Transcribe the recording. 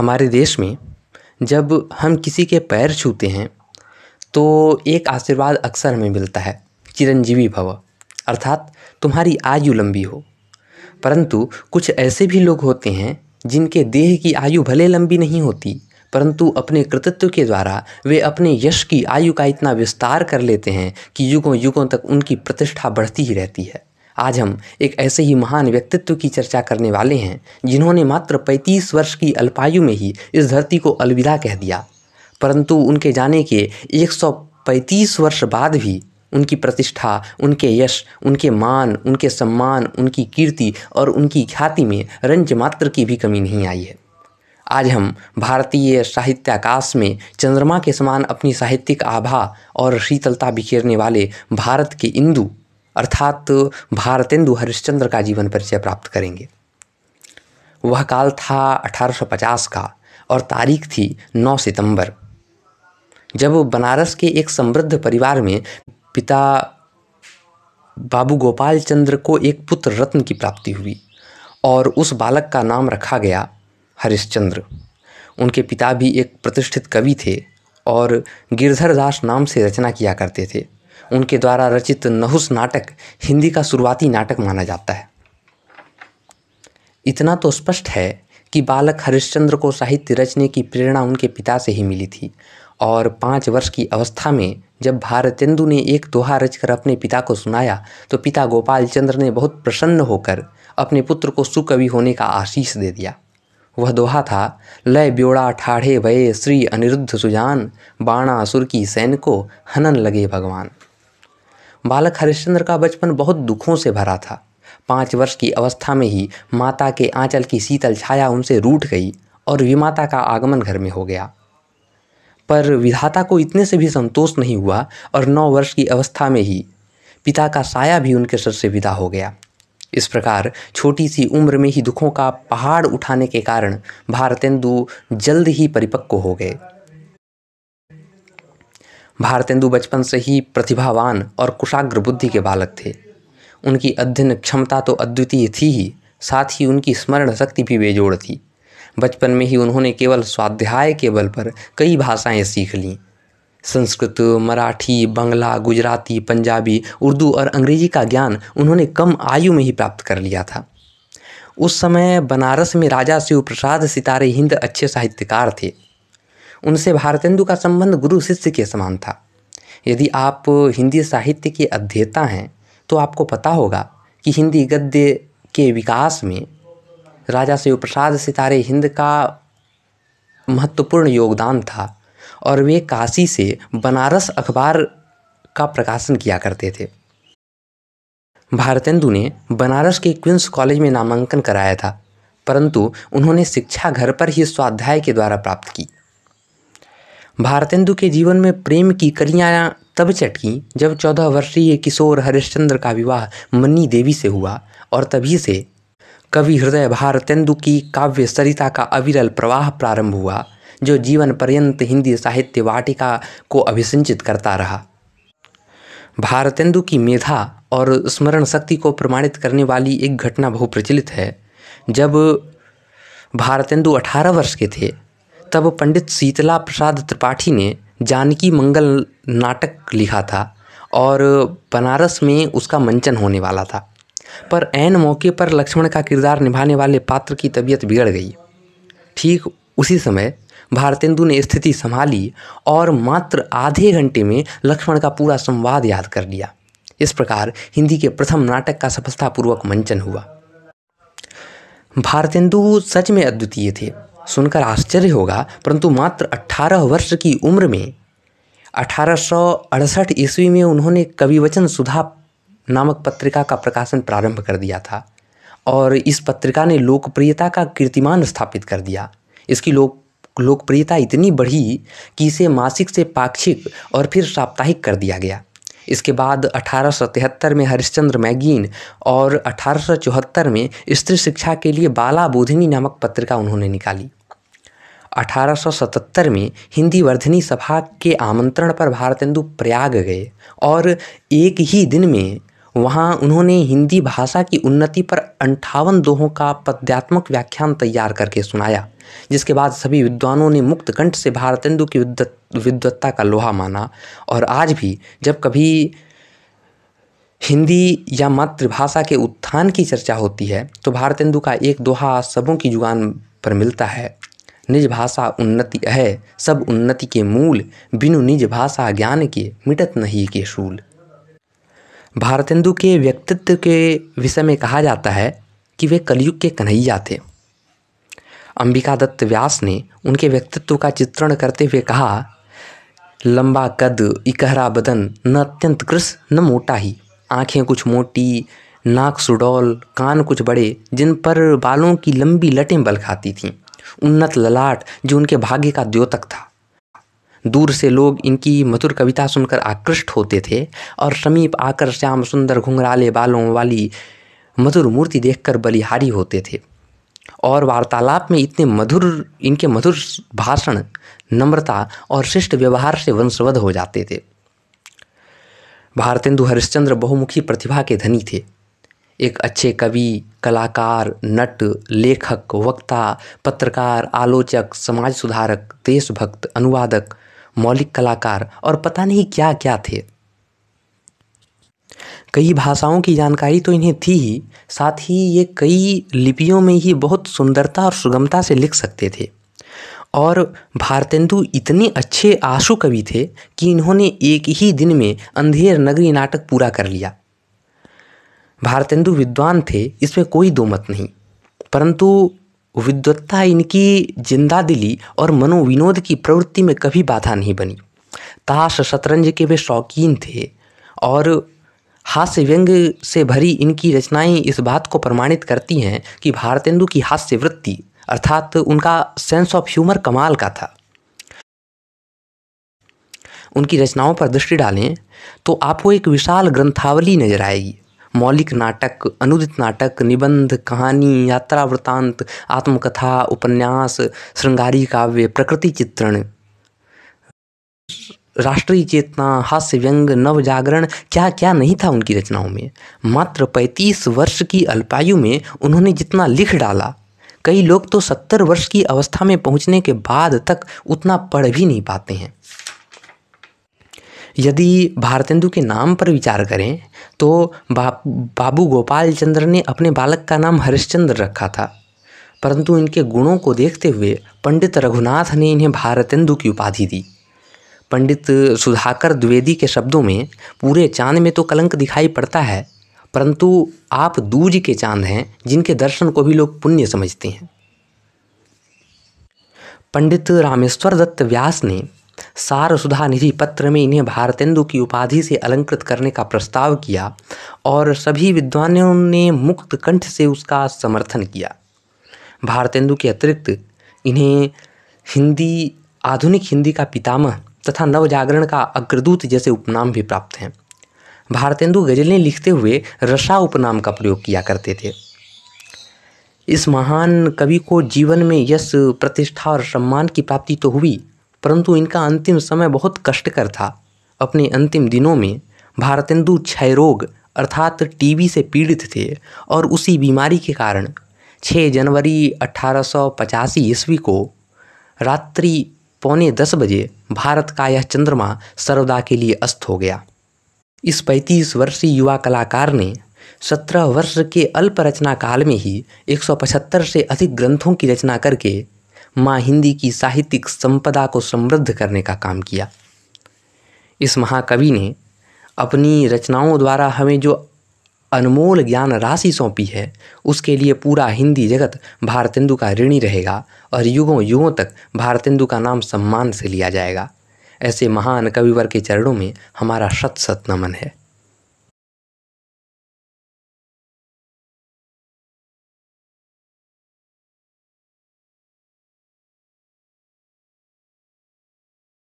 हमारे देश में जब हम किसी के पैर छूते हैं तो एक आशीर्वाद अक्सर हमें मिलता है चिरंजीवी भव अर्थात तुम्हारी आयु लंबी हो परंतु कुछ ऐसे भी लोग होते हैं जिनके देह की आयु भले लंबी नहीं होती परंतु अपने कृतित्व के द्वारा वे अपने यश की आयु का इतना विस्तार कर लेते हैं कि युगों युगों तक उनकी प्रतिष्ठा बढ़ती ही रहती है आज हम एक ऐसे ही महान व्यक्तित्व की चर्चा करने वाले हैं जिन्होंने मात्र 35 वर्ष की अल्पायु में ही इस धरती को अलविदा कह दिया परंतु उनके जाने के 135 वर्ष बाद भी उनकी प्रतिष्ठा उनके यश उनके मान उनके सम्मान उनकी कीर्ति और उनकी ख्याति में रंज मात्र की भी कमी नहीं आई है आज हम भारतीय साहित्याकाश में चंद्रमा के समान अपनी साहित्यिक आभा और शीतलता बिखेरने वाले भारत के इंदू अर्थात भारतेंदु हरिश्चंद्र का जीवन परिचय प्राप्त करेंगे वह काल था 1850 का और तारीख थी 9 सितंबर जब बनारस के एक समृद्ध परिवार में पिता बाबू गोपाल चंद्र को एक पुत्र रत्न की प्राप्ति हुई और उस बालक का नाम रखा गया हरिश्चंद्र उनके पिता भी एक प्रतिष्ठित कवि थे और गिरधर दास नाम से रचना किया करते थे उनके द्वारा रचित नहुस नाटक हिंदी का शुरुआती नाटक माना जाता है इतना तो स्पष्ट है कि बालक हरिश्चंद्र को साहित्य रचने की प्रेरणा उनके पिता से ही मिली थी और पाँच वर्ष की अवस्था में जब भारतेंदु ने एक दोहा रचकर अपने पिता को सुनाया तो पिता गोपाल चंद्र ने बहुत प्रसन्न होकर अपने पुत्र को सुकवि होने का आशीष दे दिया वह दोहा था लय ब्योड़ा ठाढ़े भये श्री अनिरुद्ध सुजान सुर की सैन को हनन लगे भगवान बालक हरिश्चंद्र का बचपन बहुत दुखों से भरा था पाँच वर्ष की अवस्था में ही माता के आंचल की शीतल छाया उनसे रूठ गई और विमाता का आगमन घर में हो गया पर विधाता को इतने से भी संतोष नहीं हुआ और नौ वर्ष की अवस्था में ही पिता का साया भी उनके सर से विदा हो गया इस प्रकार छोटी सी उम्र में ही दुखों का पहाड़ उठाने के कारण भारतेंदु जल्द ही परिपक्व हो गए भारतेंदु बचपन से ही प्रतिभावान और कुशाग्र बुद्धि के बालक थे उनकी अध्ययन क्षमता तो अद्वितीय थी ही साथ ही उनकी स्मरण शक्ति भी बेजोड़ थी बचपन में ही उन्होंने केवल स्वाध्याय के बल पर कई भाषाएं सीख लीं संस्कृत मराठी बंगला गुजराती पंजाबी उर्दू और अंग्रेजी का ज्ञान उन्होंने कम आयु में ही प्राप्त कर लिया था उस समय बनारस में राजा शिव प्रसाद सितारे हिंद अच्छे साहित्यकार थे उनसे भारतेंदु का संबंध गुरु शिष्य के समान था यदि आप हिंदी साहित्य के अध्येता हैं तो आपको पता होगा कि हिंदी गद्य के विकास में राजा शिव प्रसाद सितारे हिंद का महत्वपूर्ण योगदान था और वे काशी से बनारस अखबार का प्रकाशन किया करते थे भारतेंदु ने बनारस के क्विंस कॉलेज में नामांकन कराया था परंतु उन्होंने शिक्षा घर पर ही स्वाध्याय के द्वारा प्राप्त की भारतेंदु के जीवन में प्रेम की कलियाँ तब चटकी जब चौदह वर्षीय किशोर हरिश्चंद्र का विवाह मन्नी देवी से हुआ और तभी से कवि हृदय भारतेंदु की काव्य सरिता का अविरल प्रवाह प्रारंभ हुआ जो जीवन पर्यंत हिंदी साहित्य वाटिका को अभिसंचित करता रहा भारतेंदु की मेधा और स्मरण शक्ति को प्रमाणित करने वाली एक घटना बहुप्रचलित है जब भारतेंदु 18 वर्ष के थे तब पंडित शीतला प्रसाद त्रिपाठी ने जानकी मंगल नाटक लिखा था और बनारस में उसका मंचन होने वाला था पर ऐन मौके पर लक्ष्मण का किरदार निभाने वाले पात्र की तबीयत बिगड़ गई ठीक उसी समय भारतेंदु ने स्थिति संभाली और मात्र आधे घंटे में लक्ष्मण का पूरा संवाद याद कर लिया इस प्रकार हिंदी के प्रथम नाटक का सफलतापूर्वक मंचन हुआ भारतेंदु सच में अद्वितीय थे सुनकर आश्चर्य होगा परंतु मात्र 18 वर्ष की उम्र में अठारह ईस्वी में उन्होंने कविवचन सुधा नामक पत्रिका का प्रकाशन प्रारंभ कर दिया था और इस पत्रिका ने लोकप्रियता का कीर्तिमान स्थापित कर दिया इसकी लोक लोकप्रियता इतनी बढ़ी कि इसे मासिक से पाक्षिक और फिर साप्ताहिक कर दिया गया इसके बाद अठारह में हरिश्चंद्र मैगीन और अठारह में स्त्री शिक्षा के लिए बाला बोधिनी नामक पत्रिका उन्होंने निकाली 1877 में हिंदी वर्धिनी सभा के आमंत्रण पर भारतेंदु प्रयाग गए और एक ही दिन में वहाँ उन्होंने हिंदी भाषा की उन्नति पर अंठावन दोहों का पद्यात्मक व्याख्यान तैयार करके सुनाया जिसके बाद सभी विद्वानों ने मुक्त कंठ से भारतेंदु की विद्वत्ता का लोहा माना और आज भी जब कभी हिंदी या मातृभाषा के उत्थान की चर्चा होती है तो भारतेंदु का एक दोहा सबों की जुगान पर मिलता है निज भाषा उन्नति है सब उन्नति के मूल बिनु निज भाषा ज्ञान के मिटत नहीं के शूल भारतेंदु के व्यक्तित्व के विषय में कहा जाता है कि वे कलयुग के कन्हैया थे अंबिका दत्त व्यास ने उनके व्यक्तित्व का चित्रण करते हुए कहा लंबा कद इकहरा बदन न अत्यंत कृष न मोटा ही आँखें कुछ मोटी नाक सुडौल कान कुछ बड़े जिन पर बालों की लंबी लटें बल खाती थीं उन्नत ललाट जो उनके भाग्य का द्योतक था दूर से लोग इनकी मधुर कविता सुनकर आकृष्ट होते थे और समीप आकर श्याम सुंदर घुंघराले बालों वाली मधुर मूर्ति देखकर बलिहारी होते थे और वार्तालाप में इतने मधुर इनके मधुर भाषण नम्रता और शिष्ट व्यवहार से वंशवध हो जाते थे भारतेंदु हरिश्चंद्र बहुमुखी प्रतिभा के धनी थे एक अच्छे कवि कलाकार नट लेखक वक्ता पत्रकार आलोचक समाज सुधारक देशभक्त अनुवादक मौलिक कलाकार और पता नहीं क्या क्या थे कई भाषाओं की जानकारी तो इन्हें थी ही साथ ही ये कई लिपियों में ही बहुत सुंदरता और सुगमता से लिख सकते थे और भारतेंदु इतने अच्छे आशु कवि थे कि इन्होंने एक ही दिन में अंधेर नगरी नाटक पूरा कर लिया भारतेंदु विद्वान थे इसमें कोई दो मत नहीं परंतु विद्वत्ता इनकी जिंदा दिली और मनोविनोद की प्रवृत्ति में कभी बाधा नहीं बनी ताश शतरंज के वे शौकीन थे और हास्य व्यंग से भरी इनकी रचनाएं इस बात को प्रमाणित करती हैं कि भारतेंदु की हास्य वृत्ति अर्थात उनका सेंस ऑफ ह्यूमर कमाल का था उनकी रचनाओं पर दृष्टि डालें तो आपको एक विशाल ग्रंथावली नजर आएगी मौलिक नाटक अनुदित नाटक निबंध कहानी यात्रा वृतांत आत्मकथा उपन्यास श्रृंगारी काव्य प्रकृति चित्रण राष्ट्रीय चेतना हास्य व्यंग नव जागरण क्या क्या नहीं था उनकी रचनाओं में मात्र 35 वर्ष की अल्पायु में उन्होंने जितना लिख डाला कई लोग तो 70 वर्ष की अवस्था में पहुंचने के बाद तक उतना पढ़ भी नहीं पाते हैं यदि भारतेंदु के नाम पर विचार करें तो बा बाबू गोपाल चंद्र ने अपने बालक का नाम हरिश्चंद्र रखा था परंतु इनके गुणों को देखते हुए पंडित रघुनाथ ने इन्हें भारतेंदु की उपाधि दी पंडित सुधाकर द्विवेदी के शब्दों में पूरे चांद में तो कलंक दिखाई पड़ता है परंतु आप दूज के चांद हैं जिनके दर्शन को भी लोग पुण्य समझते हैं पंडित रामेश्वर दत्त व्यास ने सार सुधा निधि पत्र में इन्हें भारतेंदु की उपाधि से अलंकृत करने का प्रस्ताव किया और सभी विद्वानों ने मुक्त कंठ से उसका समर्थन किया भारतेंदु के अतिरिक्त इन्हें हिंदी आधुनिक हिंदी का पितामह तथा नवजागरण का अग्रदूत जैसे उपनाम भी प्राप्त हैं भारतेंदु गज़लें लिखते हुए रसा उपनाम का प्रयोग किया करते थे इस महान कवि को जीवन में यश प्रतिष्ठा और सम्मान की प्राप्ति तो हुई परंतु इनका अंतिम समय बहुत कष्टकर था अपने अंतिम दिनों में भारतेंदु क्षय रोग अर्थात टीबी से पीड़ित थे और उसी बीमारी के कारण 6 जनवरी अट्ठारह ईस्वी को रात्रि पौने दस बजे भारत का यह चंद्रमा सर्वदा के लिए अस्त हो गया इस पैंतीस वर्षीय युवा कलाकार ने सत्रह वर्ष के अल्प रचना काल में ही 175 से अधिक ग्रंथों की रचना करके माँ हिंदी की साहित्यिक संपदा को समृद्ध करने का काम किया इस महाकवि ने अपनी रचनाओं द्वारा हमें जो अनमोल ज्ञान राशि सौंपी है उसके लिए पूरा हिंदी जगत भारतेंदु का ऋणी रहेगा और युगों युगों तक भारतेंदु का नाम सम्मान से लिया जाएगा ऐसे महान कविवर के चरणों में हमारा शत शत नमन है